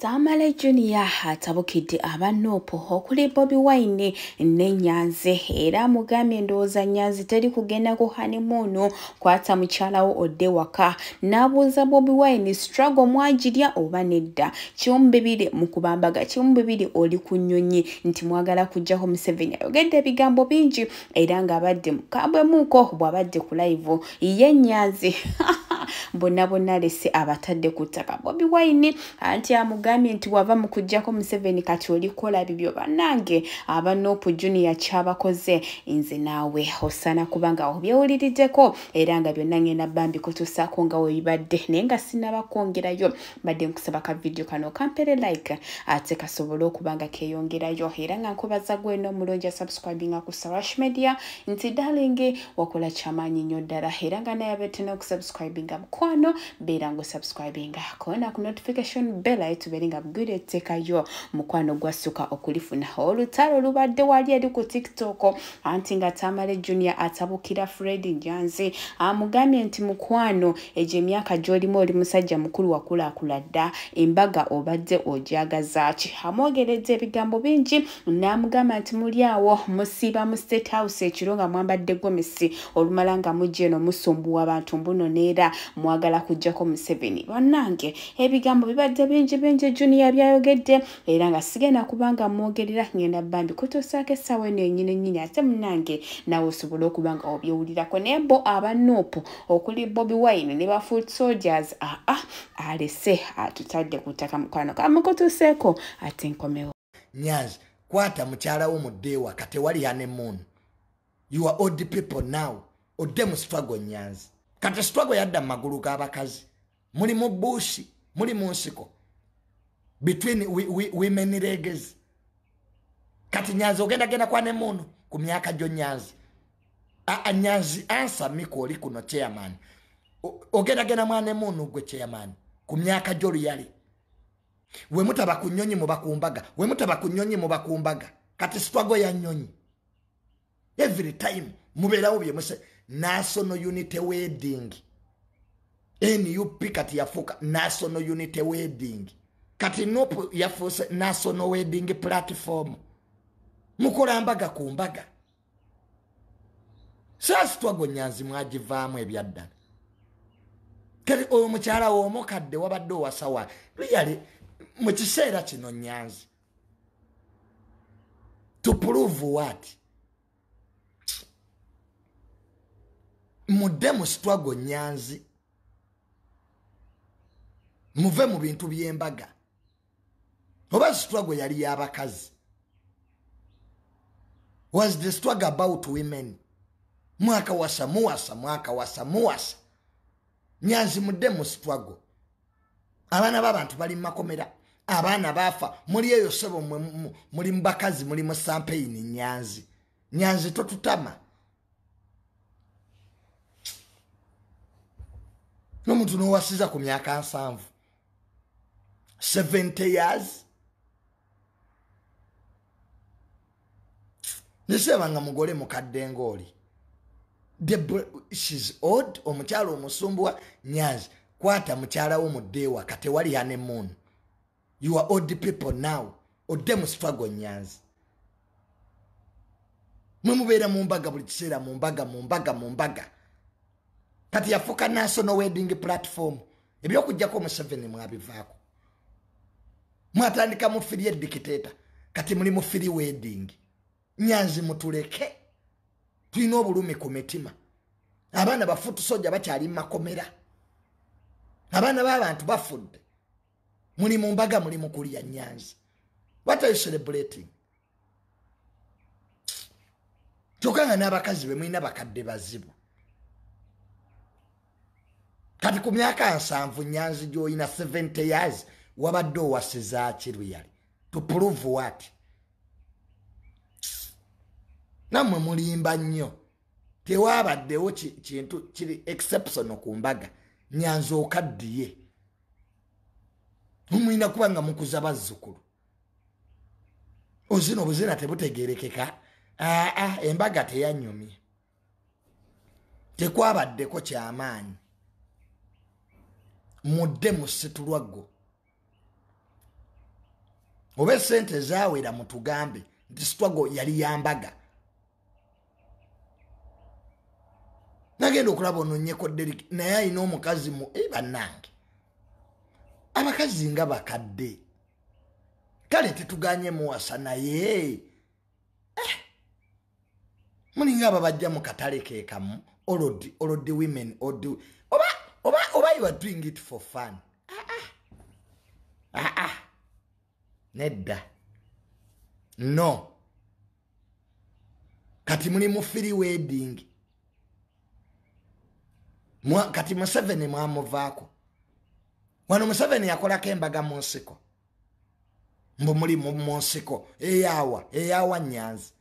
Tamale Junior atabukidde aba Nuupu okuli Bobi Wine ne Nyanzi era amugambye ndowooza Nyanzi teri kugenda ku hanimuunu kwata mukyalawo odde waka n'abuuza Bobi Wine struggle mwagirya oba nedda kimu bibiri mu kubambaga kimu bibiri oli ku nnyonyi nti mwagala kujjaho Museveni ayogedde ebigambo bingi era ng'abadde mukambwe muuko bw'abadde ku live ye Nyanzi bonna bonna lese abatadde ku ttaka Bobi Wine anti amuga agambye nti wava mu kujjako museveni kati olikola bibyo bannange aba nopu junia kyabakoze nze naawe osaana kubanga obyewuliriddeko era nga byonna ngenda bambikutusaako nga webibadde naye nga sinabakwongerayo badde nkusaba ka vidiyo kano kampere like ate kasobole okubanga keyongerayo era nga nkubaza gweno omulungi asubscribinga ku sarash media nti darling wakola kyamaanyi nnyo ddala era nga naye abetena okusubscribinga mukwano beera ngaosubscribinga kona ku notification bell ayitube ebeere nga guleteekayo mukwano gwasuka okulifuna olutalo lubadde wali eri ku tiktok anti nga tamale junior atabukira fred janzi amugambye nti mukwano egyo emyaka gy'olimu oli musajja mukulu wakulaakula dda embaga obadde ojagaza ki amwogeredde ebigambo bingi n'amugamba nti muli awo musiiba mu state house ekiro nga mwambadde gomesi olumala nga mujja eno musumbuwa abantu mbuno neera mwagala kujjako museveni bannange ebigambo bibadde bingi bingi Kizito Junior byayogedde era nga sigenda kubanga mwogerera ngenda bambi kutuusaako essaawa eno enyini ennyini ate munnange nawe osobole okubanga obyewulirako naye bo aba nopu okuli bobi wine ne ba food soldiers aa ah, ah, alese atutadde ku ttaka mukwano kamukutuuseeko ate nkomewo nyanzi kwata mukyala wo muddeewa katewali hanemoon you are old people now odde mu sitwago nyanzi kati sitwago yadda mu magulu g'abakazi muli mu buusi muli mu nsiko between women legs kati nyanzi ogenda genda kwane muno ku myaka jo nyanzi a nyanzi ansa miko oli kuno chairman ogenda genda mwane muno gwe chairman ku myaka jo luyali we mutaba kunyonyi mu bakumbaga we mutaba kunyonyi mu bakumbaga kati sitwago ya nyonyi every time mubera bye muse national unity wedding nup kati yafuuka national unity wedding kati nopu yafuuse national wedding platform mukola mbaga ku mbaga saasitwago nyanzi mwagivaamu ebyaddala kati oyo mukyala womukadde wabadde owasawa luyali mu kiseera kino nyanzi to pruve wat mudde mu sitwago nyanzi muve mu bintu by'embaga oba situgle yali yabakazi was the struggle about women mwakawasa muwasa mwakawasa muwasa nyanzimudde mu situgle abaana babantu bali mumakomera abaana bafa muli eyo sebo muli mubakazi muli mu sampeyini nyanzi nyanzi totutama nomuntu nowasiza ku myaka nsanvu 70 years nesebanga mugole mukadde ngaoli shes old omukyala omusumbuwa nyazi kwata mukyalawo muddeewa katewali yane moon you are old people now odde musifago nyanzi mwe mubeera mu mbaga buli kiseera mu mbaga mu mbaga mu mbaga kati yafuuka national wedding platform ebyokugjako museveni mwabivaako mwatandika mufiri edikiteeta kati muli mufiri wedding nyanzi mutuleke tulina obulumi ku mitima abaana bafu tusojja bakyali mumakomera abaana babantu bafudde muli mu mbaga muli mukulya nyanzi watayo celebrating kyokka nga n'abakazi be mulina bakadde bazibu kati ku myaka nsanvu nyanzi gyoyina 7 years wabadde owasizaakiru yali to prove wati nammwe mulimba nnyo tewaabaddewo kintu kiri exceptional ku mbaga nyanza okaddiye mumwina kuba nga mukuza bazzukulu ozina obuzina tebutegerekeka aa embaga teyanyumye tekwabaddeko kyamaanyi mudde musitulwaggo oba esente zaawera mutugambe nti sitwaggo yali yambaga nagenda okulaba ononyeko derik naye ayina omukazi mu ei bannange abakazi nga bakadde kale tetuganye muwasa naye eh. mulinga aba bajja mu katale keekamu olodi women oba you are doing it for fun aa ah, ah. ah, nedda no kati mulimu free wedding kati museveni mwamuvaako wano museveni yakolako embaga mu nsiko mbu muli mu nsiko eyawa eyawa nyanzi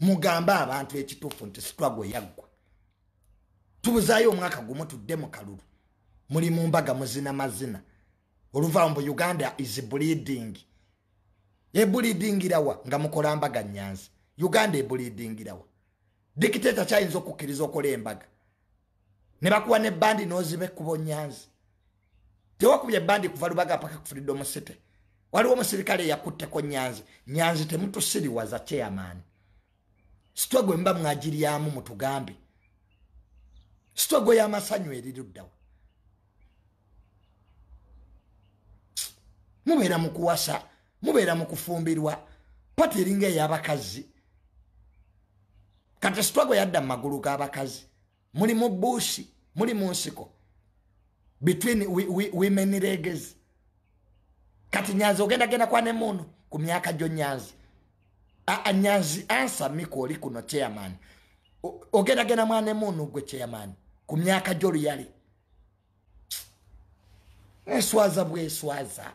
mugambe abantu ekituufu nti sitwagwe yaggwa tubuzaayo omwaka gumu tudde mu kalulu muli mu mbaga muzina mazina oluvaamu bu uganda is bleading ebulidingirawa nga mukola mbaga nyanzi uganda ebulidingirawa dikiteeta kyayinza okukkiriza okola embaga nebakuwa nebandi nozibe kubonyanzi tewakubye bandi kuva lubaga paka kufridom city waliwo omuserikale yakutteko nyanzi nyanzi temutusiriwaza chairman sitwa gwe mba mwagiryamu mutugambi sitwa gwe yamasanyu eriruddawo mubeera mu kuwasa mubeera mu kufumbirwa pati eringa ey'abakazi kati sitwa gwe yadda mu magulu g'abakazi muli mu bushi muli mu nsiko between women leges kati nyanzi ogenda genda kwa ne munu ku myaka gyo nyanzi aa nyanzi ansa miko oli kuno chairman ogenda genda mwane munu gwe chairman ku myaka gyo luyali eswaza bweswaza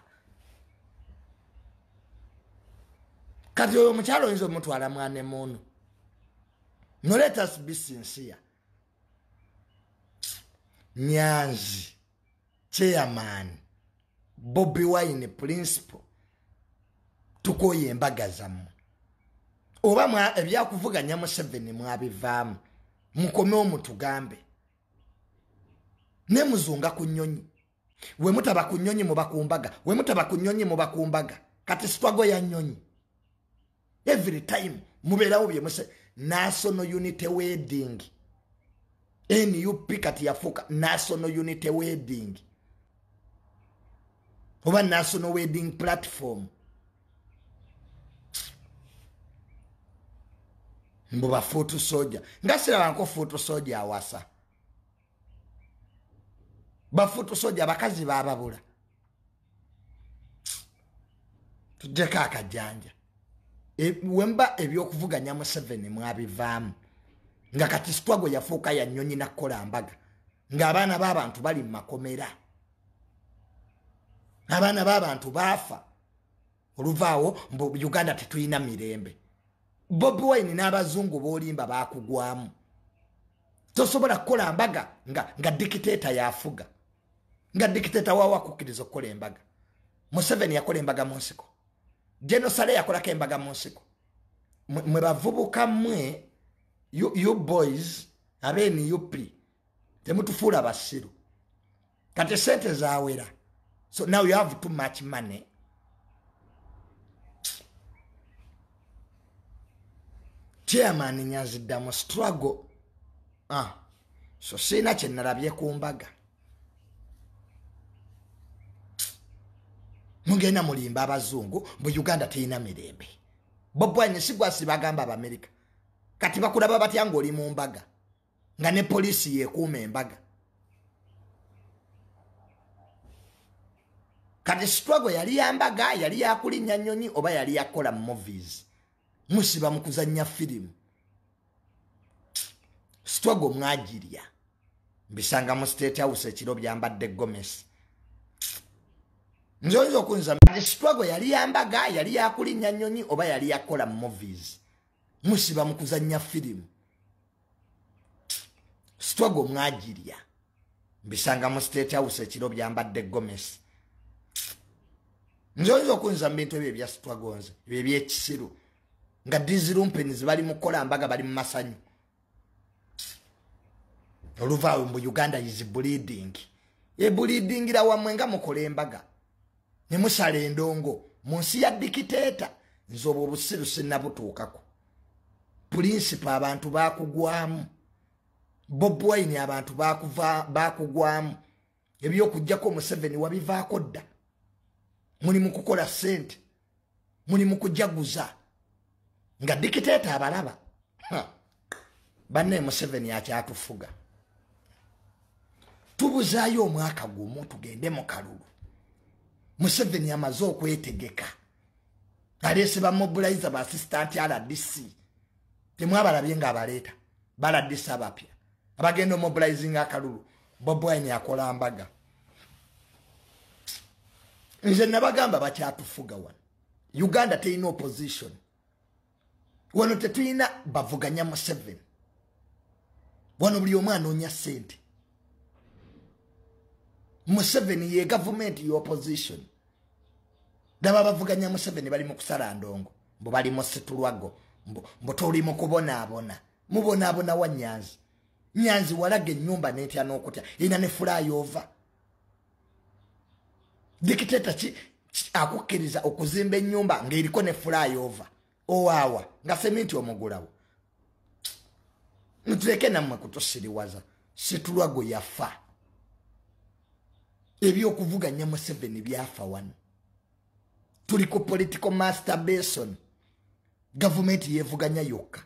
kati oyo omukyalo oyinza omutwala mwane munu no let us be sincere nyanzi chairman bobi wine principal tukoye embaga zammwe oba ebyakuvuganya museveni mwabivaamu mukomewo mutugambe nemuzunga ku nyonyi wemutaba ku nyonyi muba kumbaga wemutaba ku nyonyi muba kumbaga kati sitwago ya nyonyi every time mubeerawo byemuse national unity wedding nup kati yafuuka national unit webing oba national webing platform mbuba fuutu soja nga sirabanko fuutu soja awasa bafuutu soja abakazi bababula tujjeko akajanja e, wemba ebyokuvuganya museveni mwabivaamu nga katistwago yafuuka yanyonyi nakukola mbaga ngaabaana babantu bali mumakomera abaana babantu baafa oluvaawo mbu uganda tetulina mirembe bobi wine n'abazungu b'olimba baakugwamu tosobola kukola mbaga nga nga dikiteeta yafuga nga dikiteeta wawo akukkiriza okukola embaga museveni yakola embaga mu nsiko genosale yakolako embaga mu nsiko mwe bavubuka mmwe boys abenup temutufuula basiru kati esente zawera so now you have too much money chairman nyanziddamu struggle ah. so siina kyenalabye ku mbaga mugenda mulimba abazungu mbu uganda tirina mirembe bobwanyi sigwasi bagamba abamerika kati bakulaba batya ng'oli mu mbaga nga ne poliisi yekuuma embaga kati struggle yali yambaga yali yakulinnya nnyonyi oba yali yakola movies musiba mu kuzannya firimu struggle mwagirya mbisanga mu state house ekiro byambadde gomes nzonza okunza kati struggle yali yambaga yali yakulinnya nnyonyi oba yali yakola movies musiba mu kuzanya firimu stogo mwagirya mbisanga mu state house ekiro byambadde gomesi nze oyinza okunza mu bintu ebyo ebya stwagonze ebyo ebyekisiru nga dizilumpenis bali mukola mbaga bali mu masanyu oluvaawe mbu uganda is bleading ebuliidingira wamwe nga mukola embaga ne musala endongo mu nsi ya dikiteeta nze obwo obusiru sinnabutuukako pulinsipe abantu bakugwamu bobwaini abantu bakugwamu ebyokugjako museveni wabivaako dda muli mukukola sente muli mukujaguza nga dikiteeta abalaba banne museveni akyatufuga tubuzaayo omwaka gumu tugende mu kalulu museveni amaze okwetegeka alese bamobulayiza ba sisita anti rdc temwabalabye nga abaleeta baladisa abapya abagenda omobilizing akalulu bobwine akola mbaga nze nabagamba bakyatufuga wano uganda terina opposition wano tetulina bavuganya museven wano buli omu anoonya ssente museven ye gavumenti ye opposition naba bavuganya museven bali mu kusala ndongo mbu bali mu situlwago mbu tuli mu kubonaabona mubonaabona wa nyanzi nyanzi walaga ennyumba netya n'okutya erina ne fulayova dikiteta ki akukkiriza okuzimba ennyumba ng'eriko ne fulayova owaawa nga seminti omugulawo ntuleke nammwe kutusiriwaza situlwago yafa ebyokuvuganya museveni byafa wano tuli ku political master bason gavumenti yevuganya yokka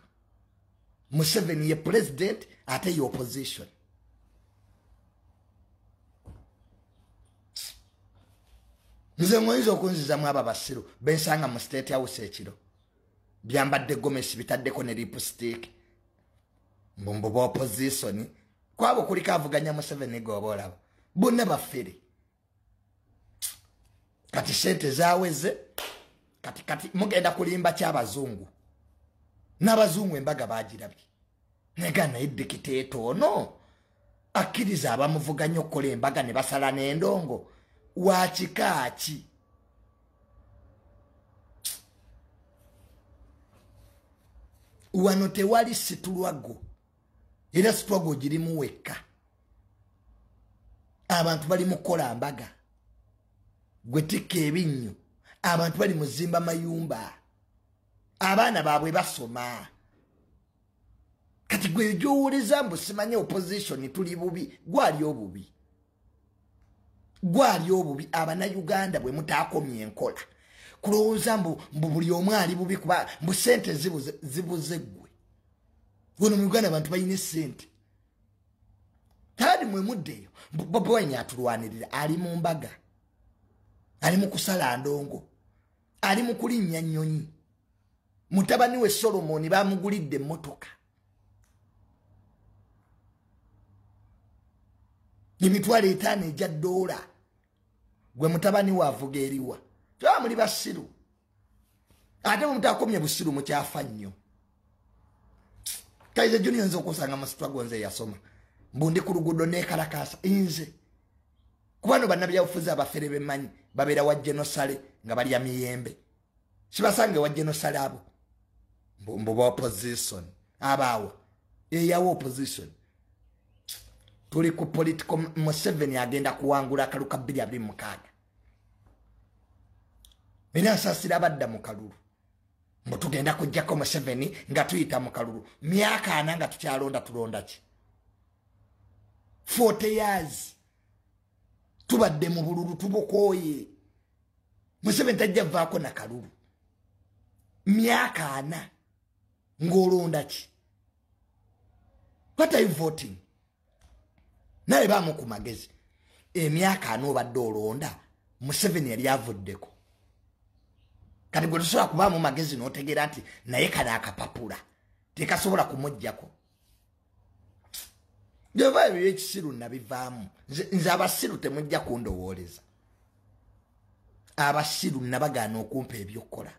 museveni ye president ate ye opposition nze ngoyinza okunzizamu aba basiru bensanga mu state house ekiro byambadde gomesi bitaddeko ne lipstik mbumbu ba opposition kwabo kuliko avuganya museveni gooba olaba bonna bafere kati sente zaweze kati kati mugenda kulimba kyabazungu n'abazungu embaga bagirabye negaa naye dikiteeta ono akkiriza abamuvuganya okukola embaga ne basala n'endongo wakikaaki wano tewali situlwago era situlwago girimu wekka abantu bali mu kukola mbaga gwe tikka ebinnyo abantu bali muzimba mayumba abaana baabwe basoma kati gwe gyowuliza mbu simanye opositioni tuli bubi gwali obubi gwali obubi abanayuganda bwe mutakomya enkola kulowooza mbu buli omu ali bubi kuba mbu sente zibuze ggwe wono mu uganda abantu balina esente tadi mwe muddeyo bobi wanyatulwanirira ali mu mbaga ali mu kusala ndongo ali mu kulinnya nnyonyi mutabani we solomoni baamugulidde emmotoka emitwalo etaano egya ddoola gwe mutabani waavuga eriwa kyoba muli basiru ate mumutakomye busiru mukyafa nnyo kaize juni yinza okusanga masitwa gonze yasoma mbundi ku luguddo neekalakaasa nze kubano bannabyabufuzi abafere bemmanyi babeera wa genosale nga balya miyembe kibasange wajenosala abo mbuba opposition abaawo eyawo opposition tuli ku politico museveni agenda kuwangula akaluka bbiri abiri mukaaga era nsaasira abadda mu kalulu mbu tugenda kujjako museveni nga tuyita mu kalulu myaka ana nga tukyalonda tulonda ki fort years tubadde mu bululu tubukooye museveni tajja vaako nakalulu myaka ana ngaolonda ki what are you voting naye baamu ku magezi emyaka ana obadde olonda museveni yali avuddeko kati gwe tosobola kubaamu magezi n'otegeera nti naye kale akapapula tekasobola kumujjako jova ebyo ekisiru nabivaamu nze abasiru temujja kundowooleza abasiru nabagaana okumpa ebyokkola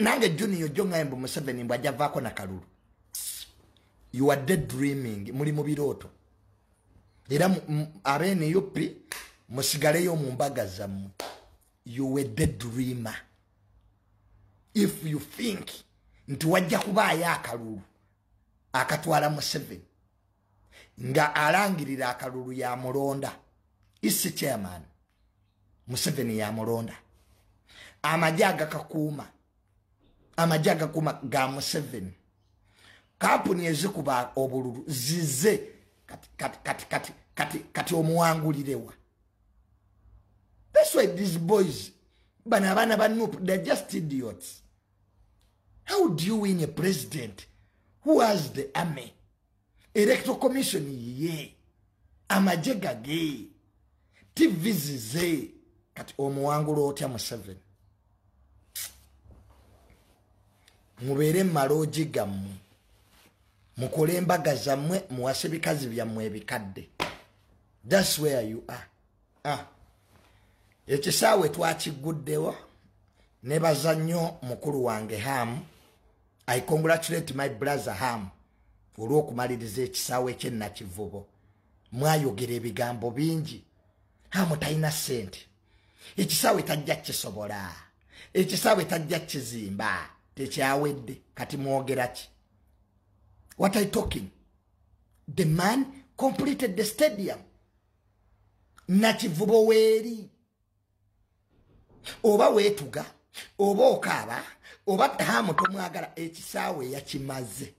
nange junior jo ngambe museveni mbw ajavaako nakalulu you are dead dreaming muli mu birooto era abnup musigaleyo mu mbaga zammwe you were dead dreamer if you think nti wajja kubaayo akalulu akatwala museveni nga alangirira akalulu yamulonda isi chairman museveni yamulonda amaje agakakuuma amaje agakuuma ga museveni kampuni ezikuba obululu zize kati omuwangulirewa thatswy these boys bano abaana ba nup theyare just idiots how do you win a president who has the army electoral commission ye amaje gage tv zizee kati omuwangula otya museveni mubeere mumaloogi gammwe mukole embaga zammwe muwasa ebikazi byammwe ebikadde thats where you are ah. ekisaawe twakiguddewo nebaza nnyo mukulu wange ham i congratulate my brother ham olwokumaliriza ekisaawe kyenakivubo mwayogera ebigambo bingi hamu talina sente ekisaawe tajja kisobola ekisaawe tajja kizimba tekyawedde kati mwogera ki what i talking the man completed the stadium nakivubo weeri oba weetuga oba okaaba oba hamu tomwagala ekisaawe yakimaze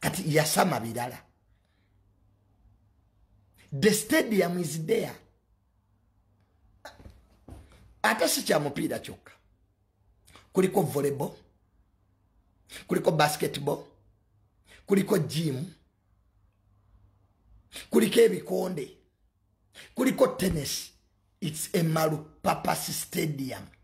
kati yasama birala the stadium is there ate si kya mupiira kyokka kuliko volebo kuliko basketball kuliko jimu kuliko ebikonde kuliko tennis its a malupapas stadium